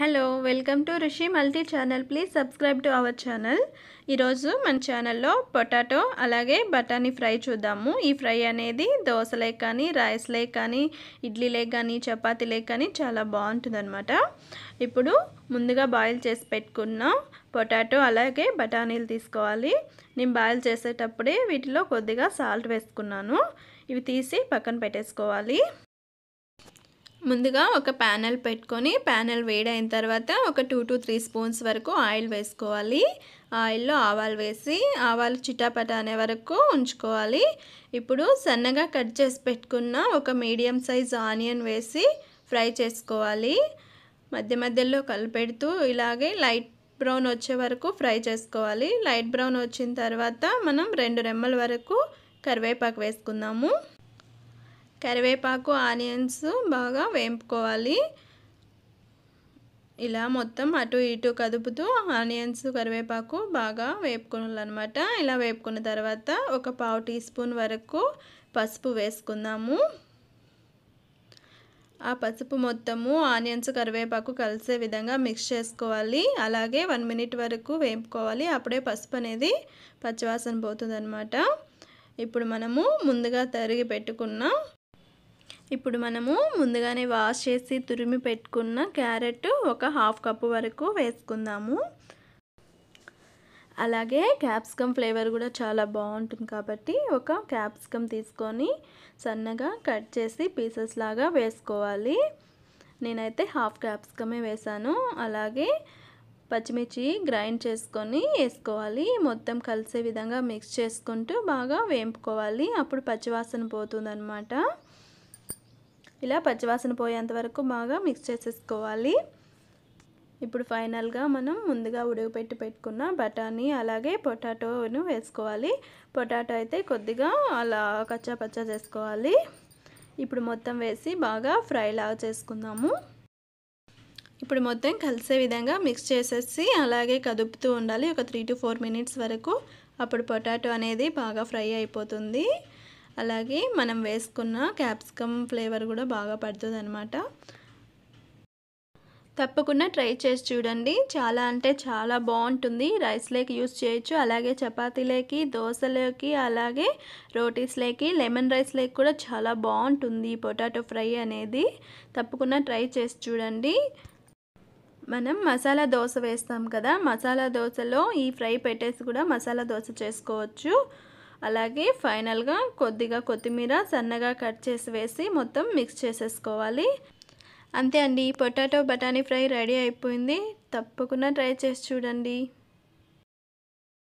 hello welcome to Rushi multi channel please subscribe to our channel ఈరోజు మన ఛానల్లో potato అలాగే బఠానీ ఫ్రై చూద్దాము ఈ ఫ్రై అనేది దోశలే కానీ రైస్లే కానీ ఇడ్లీలే కానీ చపాతీలే కానీ చాలా బాగుంటుందన్నమాట ఇప్పుడు ముందుగా బాయిల్ చేసి పెట్టుకున్న పొటాటో అలాగే బఠానీలు తీసుకోవాలి నేను బాయిల్ చేసేటప్పుడే వీటిలో కొద్దిగా సాల్ట్ వేసుకున్నాను ఇవి తీసి పక్కన పెట్టేసుకోవాలి ముందుగా ఒక ప్యానెల్ పెట్టుకొని ప్యానెల్ వేడైన తర్వాత ఒక టూ టు త్రీ స్పూన్స్ వరకు ఆయిల్ వేసుకోవాలి ఆయిల్లో ఆవాలు వేసి ఆవాలు చిటాపట అనే వరకు ఉంచుకోవాలి ఇప్పుడు సన్నగా కట్ చేసి పెట్టుకున్న ఒక మీడియం సైజ్ ఆనియన్ వేసి ఫ్రై చేసుకోవాలి మధ్య మధ్యలో కలిపెడుతూ ఇలాగే లైట్ బ్రౌన్ వచ్చే వరకు ఫ్రై చేసుకోవాలి లైట్ బ్రౌన్ వచ్చిన తర్వాత మనం రెండు రెమ్మల వరకు కరివేపాకు వేసుకుందాము కరివేపాకు ఆనియన్స్ బాగా వేంపుకోవాలి ఇలా మొత్తం అటు ఇటు కదుపుతూ ఆనియన్స్ కరివేపాకు బాగా వేపుకోవాలన్నమాట ఇలా వేపుకున్న తర్వాత ఒక పావు టీ స్పూన్ వరకు పసుపు వేసుకుందాము ఆ పసుపు మొత్తము ఆనియన్స్ కరివేపాకు కలిసే విధంగా మిక్స్ చేసుకోవాలి అలాగే వన్ మినిట్ వరకు వేపుకోవాలి అప్పుడే పసుపు అనేది పచ్చివాసన పోతుంది ఇప్పుడు మనము ముందుగా తరిగి పెట్టుకున్న ఇప్పుడు మనము ముందుగానే వాష్ చేసి తురిమి పెట్టుకున్న క్యారెట్ ఒక హాఫ్ కప్పు వరకు వేసుకుందాము అలాగే క్యాప్సికమ్ ఫ్లేవర్ కూడా చాలా బాగుంటుంది కాబట్టి ఒక క్యాప్సికమ్ తీసుకొని సన్నగా కట్ చేసి పీసెస్ లాగా వేసుకోవాలి నేనైతే హాఫ్ క్యాప్సికమే వేసాను అలాగే పచ్చిమిర్చి గ్రైండ్ చేసుకొని వేసుకోవాలి మొత్తం కలిసే విధంగా మిక్స్ చేసుకుంటూ బాగా వేంపుకోవాలి అప్పుడు పచ్చివాసన పోతుందన్నమాట ఇలా పచ్చివాసన పోయేంత వరకు బాగా మిక్స్ చేసేసుకోవాలి ఇప్పుడు ఫైనల్గా మనం ముందుగా ఉడకపెట్టి పెట్టుకున్న బఠానీ అలాగే పొటాటోను వేసుకోవాలి పొటాటో అయితే కొద్దిగా అలా కచ్చా పచ్చా చేసుకోవాలి ఇప్పుడు మొత్తం వేసి బాగా ఫ్రై లాగా చేసుకుందాము ఇప్పుడు మొత్తం కలిసే విధంగా మిక్స్ చేసేసి అలాగే కదుపుతూ ఉండాలి ఒక త్రీ టు ఫోర్ మినిట్స్ వరకు అప్పుడు పొటాటో అనేది బాగా ఫ్రై అయిపోతుంది అలాగే మనం వేసుకున్న క్యాప్సికమ్ ఫ్లేవర్ కూడా బాగా పడుతుంది అనమాట తప్పకుండా ట్రై చేసి చూడండి చాలా అంటే చాలా బాగుంటుంది రైస్లోకి యూస్ చేయొచ్చు అలాగే చపాతీలోకి దోశలోకి అలాగే రోటీస్లోకి లెమన్ రైస్లోకి కూడా చాలా బాగుంటుంది పొటాటో ఫ్రై అనేది తప్పకుండా ట్రై చేసి చూడండి మనం మసాలా దోశ వేస్తాం కదా మసాలా దోశలో ఈ ఫ్రై పెట్టేసి కూడా మసాలా దోశ చేసుకోవచ్చు అలాగే ఫైనల్గా కొద్దిగా కొత్తిమీర సన్నగా కట్ చేసి వేసి మొత్తం మిక్స్ చేసేసుకోవాలి అంతే అండి పొటాటో బఠానీ ఫ్రై రెడీ అయిపోయింది తప్పకుండా ట్రై చేసి చూడండి